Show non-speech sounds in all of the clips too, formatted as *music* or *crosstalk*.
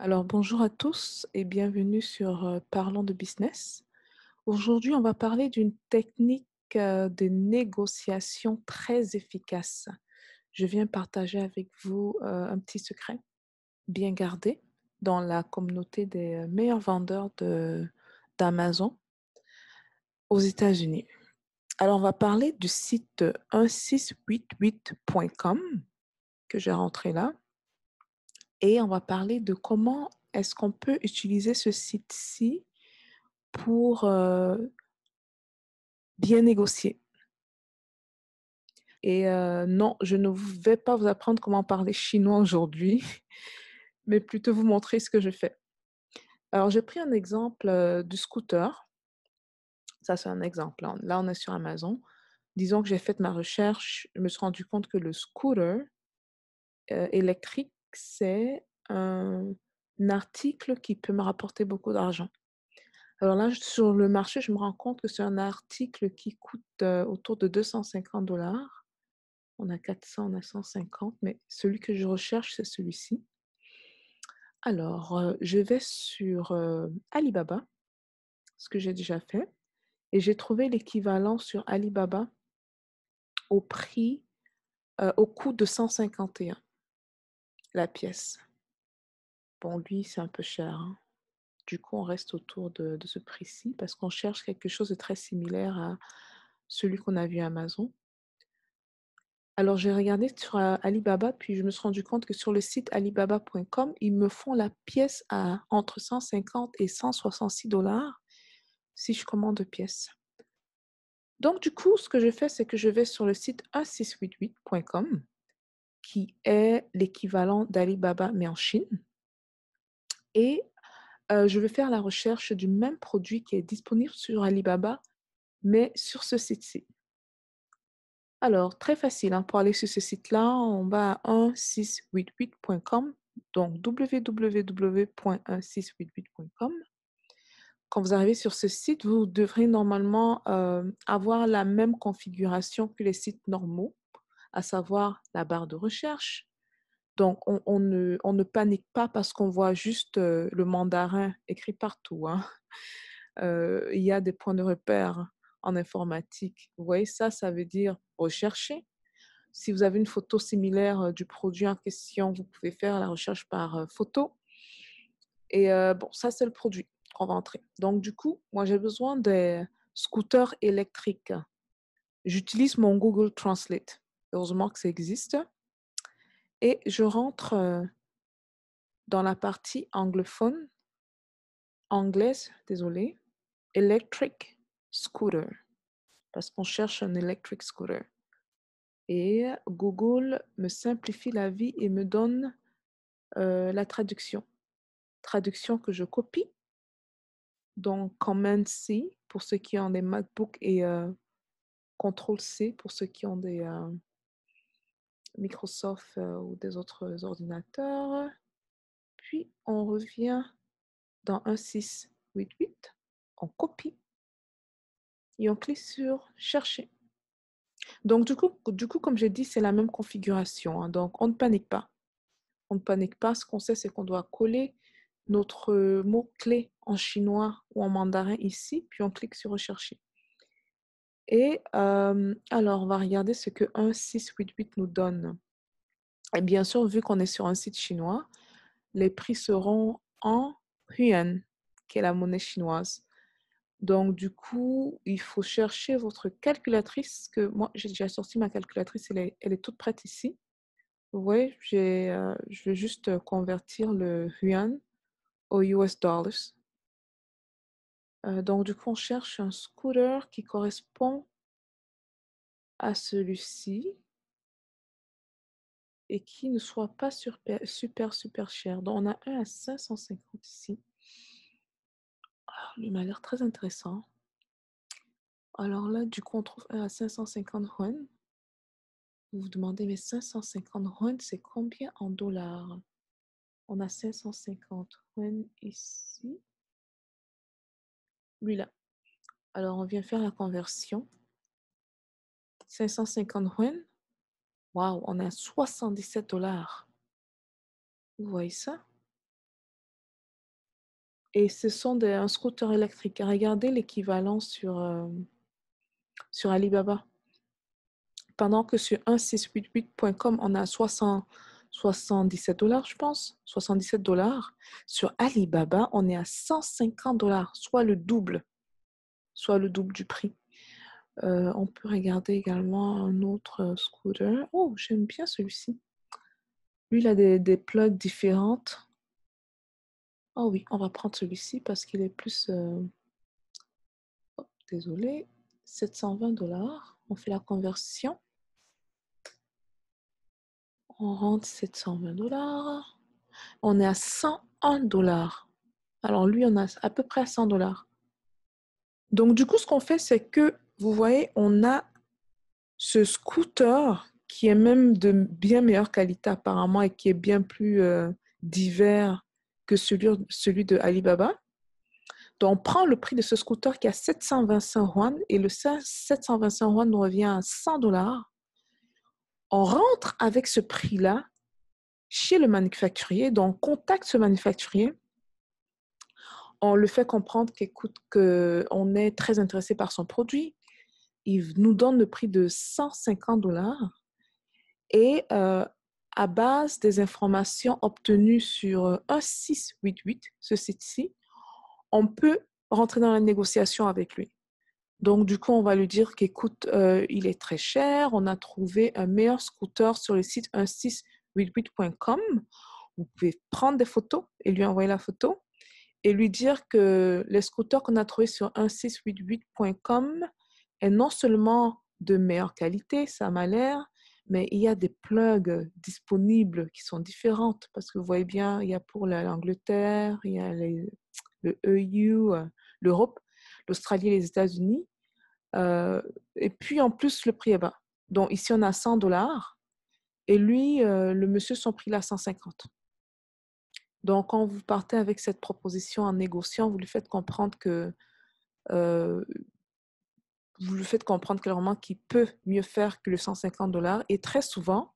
Alors bonjour à tous et bienvenue sur Parlons de business. Aujourd'hui, on va parler d'une technique de négociation très efficace. Je viens partager avec vous un petit secret bien gardé dans la communauté des meilleurs vendeurs d'Amazon aux États-Unis. Alors on va parler du site 1688.com que j'ai rentré là et on va parler de comment est-ce qu'on peut utiliser ce site-ci pour euh, bien négocier. Et euh, non, je ne vais pas vous apprendre comment parler chinois aujourd'hui, *laughs* mais plutôt vous montrer ce que je fais. Alors, j'ai pris un exemple euh, du scooter. Ça, c'est un exemple. Hein. Là, on est sur Amazon. Disons que j'ai fait ma recherche, je me suis rendu compte que le scooter électrique c'est un, article qui peut me rapporter beaucoup d'argent. Alors là, sur le marché, je me rends compte que c'est un article qui coûte euh, autour de 250 dollars. On a 400, on a 150, mais celui que je recherche, c'est celui-ci. Alors, euh, je vais sur euh, Alibaba, ce que j'ai déjà fait, et j'ai trouvé l'équivalent sur Alibaba au prix, au coût de 151 la pièce. Bon, lui, c'est un peu cher. Hein. Du coup, on reste autour de, ce prix-ci parce qu'on cherche quelque chose de très similaire à celui qu'on a vu à Amazon. Alors, j'ai regardé sur euh, Alibaba, puis je me suis rendu compte que sur le site alibaba.com, ils me font la pièce à entre 150 et 166 dollars si je commande deux pièces. Donc, du coup, ce que je fais, c'est que je vais sur le site 1688.com qui est l'équivalent d'Alibaba, mais en Chine. Et euh, je vais faire la recherche du même produit qui est disponible sur Alibaba, mais sur ce site-ci. Alors, très facile, hein, pour aller sur ce site-là, on va à 1688.com, donc www.1688.com. Quand vous arrivez sur ce site, vous devrez normalement euh, avoir la même configuration que les sites normaux à savoir la barre de recherche. Donc, on, ne, panique pas parce qu'on voit juste euh, le mandarin écrit partout. Hein. *laughs* Euh, il y a des points de repère en informatique. Vous voyez, ça, ça veut dire rechercher. Si vous avez une photo similaire euh, du produit en question, vous pouvez faire la recherche par photo. Et bon, ça, c'est le produit qu'on va entrer. Donc, du coup, moi, j'ai besoin des scooters électriques. J'utilise mon Google Translate. Heureusement que ça existe. Et je rentre euh, dans la partie anglophone, anglaise, désolé, electric scooter, parce qu'on cherche un electric scooter. Et Google me simplifie la vie et me donne euh, la traduction. Traduction que je copie. Donc, Command C pour ceux qui ont des MacBooks et euh, C pour ceux qui ont des, euh, Microsoft euh, ou des autres ordinateurs. Puis on revient dans 1688, on copie et on clique sur chercher. Donc du coup, comme j'ai dit, c'est la même configuration. Hein. donc on ne panique pas. On ne panique pas. Ce qu'on sait, c'est qu'on doit coller notre mot-clé en chinois ou en mandarin ici, puis on clique sur rechercher. Et alors, on va regarder ce que 1688 nous donne. Et bien sûr, vu qu'on est sur un site chinois, les prix seront en yuan, qui est la monnaie chinoise. Donc, du coup, il faut chercher votre calculatrice. Que moi, j'ai déjà sorti ma calculatrice, elle est, toute prête ici. Vous voyez, je vais juste convertir le yuan au US dollars. Euh, donc, du coup, on cherche un scooter qui correspond à celui-ci et qui ne soit pas super, super, cher. Donc, on a un à 550 ici. Lui m'a l'air très intéressant. Alors là, du coup, on trouve un à 550 yuan. Vous vous demandez, mais 550 yuan, c'est combien en dollars On a 550 yuan ici. Lui-là. Alors, on vient faire la conversion. 550 yuan. Waouh, on a 77 dollars. Vous voyez ça? Et ce sont des, un électriques. Regardez l'équivalent sur, euh, sur Alibaba. Pendant que sur 1688.com, on a 60, 77 dollars, je pense, 77 dollars. Sur Alibaba, on est à 150 dollars, soit le double, soit le double du prix. Euh, on peut regarder également un autre euh, scooter. Oh, j'aime bien celui-ci. Lui, il a des, des, plugs différentes. Oh oui, on va prendre celui-ci parce qu'il est plus... Euh, oh, désolé, 720 dollars. On fait la conversion on rentre 720 dollars. On est à 101 dollars. Alors lui, on a à peu près à 100 dollars. Donc du coup, ce qu'on fait, c'est que, vous voyez, on a ce scooter qui est même de bien meilleure qualité apparemment et qui est bien plus euh, divers que celui, celui de Alibaba. Donc, on prend le prix de ce scooter qui est à 725 et le 725 nous revient à 100 dollars on rentre avec ce prix-là chez le manufacturier, donc on contacte ce manufacturier, on le fait comprendre qu'écoute, qu'on est très intéressé par son produit, il nous donne le prix de 150 dollars et euh, à base des informations obtenues sur 1688, euh, ce site-ci, on peut rentrer dans la négociation avec lui. Donc, du coup, on va lui dire qu'écoute, euh, il est très cher. On a trouvé un meilleur scooter sur le site 1688.com. Vous pouvez prendre des photos et lui envoyer la photo et lui dire que le scooter qu'on a trouvé sur 1688.com est non seulement de meilleure qualité, ça m'a l'air, mais il y a des plugs disponibles qui sont différentes parce que vous voyez bien, il y a pour l'Angleterre, il y a le e EU, l'Europe l'Australie et les États-Unis. Euh, et puis en plus, le prix est bas. Donc ici, on a 100 dollars et lui, euh, le monsieur, son prix là, 150. Donc quand vous partez avec cette proposition en négociant, vous lui faites comprendre que euh, vous lui faites comprendre clairement qu'il peut mieux faire que le 150 dollars. Et très souvent,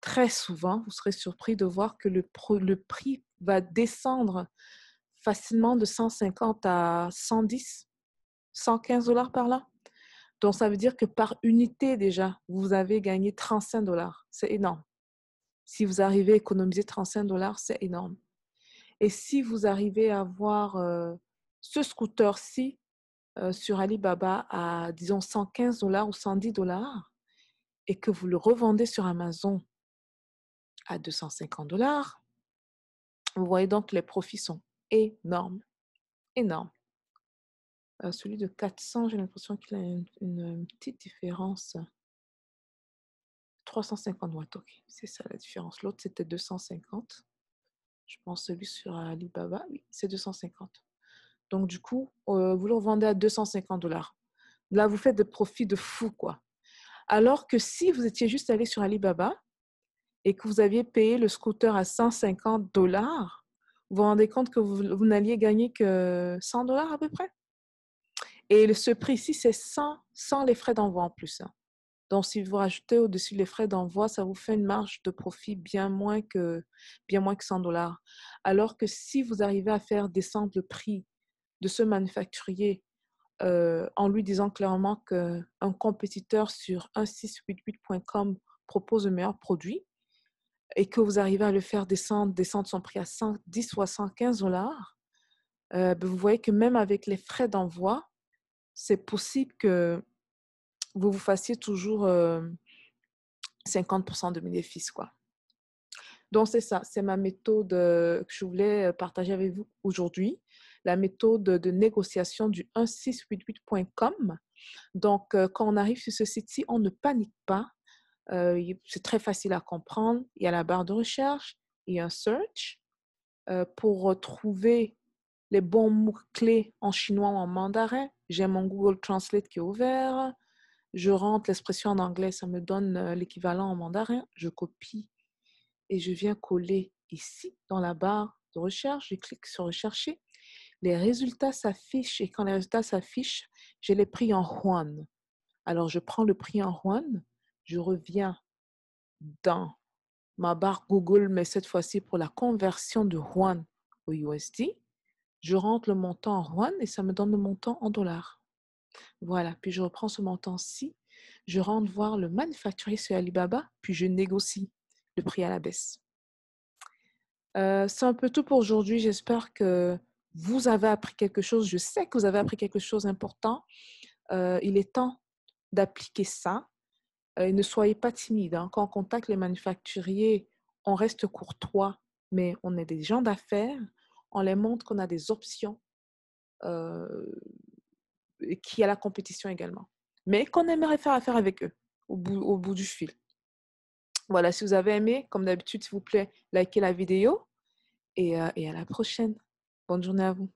très souvent, vous serez surpris de voir que le prix va descendre facilement de 150 à 110, 115 dollars par là. Donc, ça veut dire que par unité déjà, vous avez gagné 35 dollars. C'est énorme. Si vous arrivez à économiser 35 dollars, c'est énorme. Et si vous arrivez à avoir euh, ce scooter-ci euh, sur Alibaba à, disons, 115 dollars ou 110 dollars et que vous le revendez sur Amazon à 250 dollars, vous voyez donc que les profits sont énorme. Énorme. Euh, celui de 400, j'ai l'impression qu'il a une, petite différence. 350 watts, ok. C'est ça la différence. L'autre, c'était 250. Je pense celui sur Alibaba, oui, c'est 250. Donc, du coup, euh, vous le revendez à 250 dollars. Là, vous faites des profits de fou, quoi. Alors que si vous étiez juste allé sur Alibaba et que vous aviez payé le scooter à 150 dollars, vous vous rendez compte que vous, n'alliez gagner que 100 dollars à peu près. Et ce prix-ci, c'est 100, sans les frais d'envoi en plus. Hein. Donc, si vous rajoutez au-dessus les frais d'envoi, ça vous fait une marge de profit bien moins que, bien moins que 100 dollars. Alors que si vous arrivez à faire descendre le prix de ce manufacturier euh, en lui disant clairement qu'un compétiteur sur 1688.com propose le meilleur produit, et que vous arrivez à le faire descendre, descendre son prix à 10, 75 dollars, euh, ben, vous voyez que même avec les frais d'envoi, c'est possible que vous vous fassiez toujours 50% euh, de bénéfices. Quoi. Donc, c'est ça, c'est ma méthode euh, que je voulais partager avec vous aujourd'hui, la méthode de négociation du 1688.com. Donc, quand on arrive sur ce site-ci, on ne panique pas, euh, c'est très facile à comprendre. Il y a la barre de recherche, il y a un search euh, pour trouver les bons mots-clés en chinois ou en mandarin. J'ai mon Google Translate qui est ouvert. Je rentre l'expression en anglais, ça me donne euh, l'équivalent en mandarin. Je copie et je viens coller ici dans la barre de recherche. Je clique sur rechercher. Les résultats s'affichent et quand les résultats s'affichent, j'ai les prix en Juan. Alors je prends le prix en Juan, je reviens dans ma barre Google, mais cette fois-ci pour la conversion de Juan au USD. Je rentre le montant en Juan et ça me donne le montant en dollars. Voilà, puis je reprends ce montant-ci, je rentre voir le manufacturier sur Alibaba, puis je négocie le prix à la baisse. Euh, c'est un peu tout pour aujourd'hui. J'espère que vous avez appris quelque chose. Je sais que vous avez appris quelque chose d'important. Euh, il est temps d'appliquer ça euh, ne soyez pas timide. Hein. Quand on contacte les manufacturiers, on reste courtois, mais on est des gens d'affaires. On les montre qu'on a des options euh, qu'il y a la compétition également, mais qu'on aimerait faire affaire avec eux au bout, du fil. Voilà, si vous avez aimé, comme d'habitude, s'il vous plaît, likez la vidéo et euh, à la prochaine. Bonne journée à vous.